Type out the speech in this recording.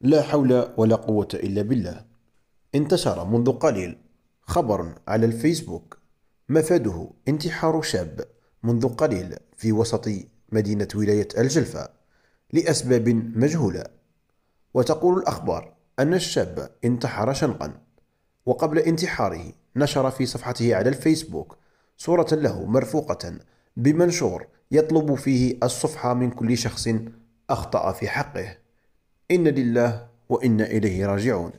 لا حول ولا قوة إلا بالله انتشر منذ قليل خبر على الفيسبوك مفاده انتحار شاب منذ قليل في وسط مدينة ولاية الجلفة لأسباب مجهولة وتقول الأخبار أن الشاب انتحر شنقا وقبل انتحاره نشر في صفحته على الفيسبوك صورة له مرفوقة بمنشور يطلب فيه الصفحة من كل شخص أخطأ في حقه إن لله وإنا إليه راجعون